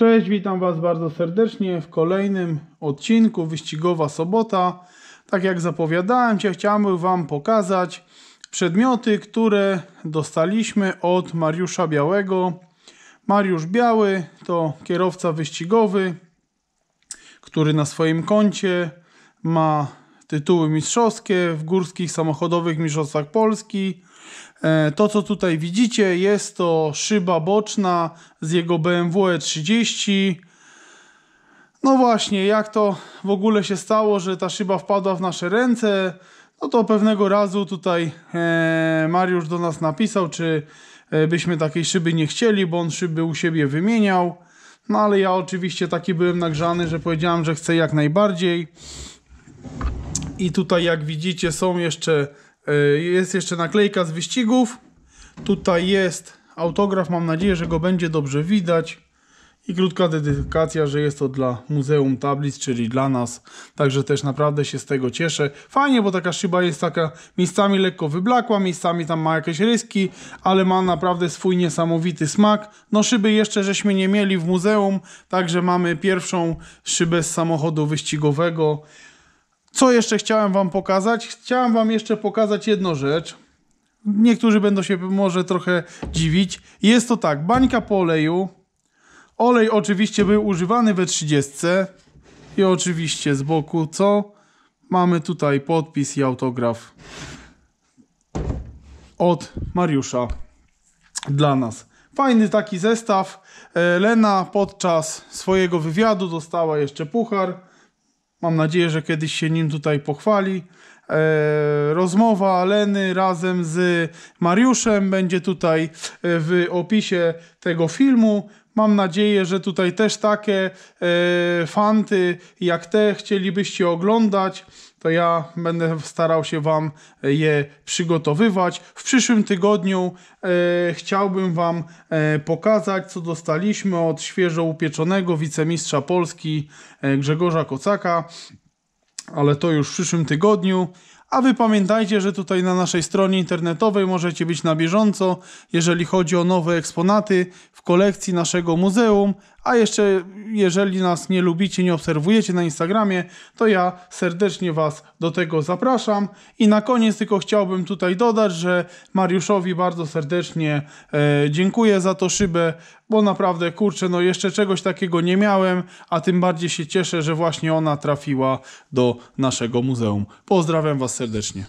Cześć, witam Was bardzo serdecznie w kolejnym odcinku Wyścigowa Sobota. Tak jak zapowiadałem, chciałem Wam pokazać przedmioty, które dostaliśmy od Mariusza Białego. Mariusz Biały to kierowca wyścigowy, który na swoim koncie ma tytuły mistrzowskie w górskich samochodowych mistrzostwach Polski. E, to, co tutaj widzicie, jest to szyba boczna z jego BMW E30. No właśnie, jak to w ogóle się stało, że ta szyba wpadła w nasze ręce? No to pewnego razu tutaj e, Mariusz do nas napisał, czy e, byśmy takiej szyby nie chcieli, bo on szyby u siebie wymieniał. No ale ja oczywiście taki byłem nagrzany, że powiedziałem, że chcę jak najbardziej. I tutaj jak widzicie są jeszcze, e, jest jeszcze naklejka z wyścigów. Tutaj jest autograf, mam nadzieję, że go będzie dobrze widać. I krótka dedykacja, że jest to dla Muzeum Tablic, czyli dla nas. Także też naprawdę się z tego cieszę. Fajnie, bo taka szyba jest taka miejscami lekko wyblakła, miejscami tam ma jakieś ryski, ale ma naprawdę swój niesamowity smak. No szyby jeszcze żeśmy nie mieli w muzeum, także mamy pierwszą szybę z samochodu wyścigowego. Co jeszcze chciałem Wam pokazać? Chciałem Wam jeszcze pokazać jedną rzecz. Niektórzy będą się może trochę dziwić. Jest to tak, bańka po oleju. Olej oczywiście był używany we 30. I oczywiście z boku co? Mamy tutaj podpis i autograf od Mariusza dla nas. Fajny taki zestaw. E, Lena podczas swojego wywiadu dostała jeszcze puchar Mam nadzieję, że kiedyś się nim tutaj pochwali E, rozmowa Leny razem z Mariuszem będzie tutaj e, w opisie tego filmu. Mam nadzieję, że tutaj też takie e, fanty jak te chcielibyście oglądać to ja będę starał się Wam je przygotowywać. W przyszłym tygodniu e, chciałbym Wam e, pokazać, co dostaliśmy od świeżo upieczonego wicemistrza Polski e, Grzegorza Kocaka ale to już w przyszłym tygodniu. A wy pamiętajcie, że tutaj na naszej stronie internetowej możecie być na bieżąco, jeżeli chodzi o nowe eksponaty w kolekcji naszego muzeum. A jeszcze, jeżeli nas nie lubicie, nie obserwujecie na Instagramie, to ja serdecznie Was do tego zapraszam. I na koniec tylko chciałbym tutaj dodać, że Mariuszowi bardzo serdecznie e, dziękuję za to szybę, bo naprawdę kurczę, no jeszcze czegoś takiego nie miałem, a tym bardziej się cieszę, że właśnie ona trafiła do naszego muzeum. Pozdrawiam Was serdecznie.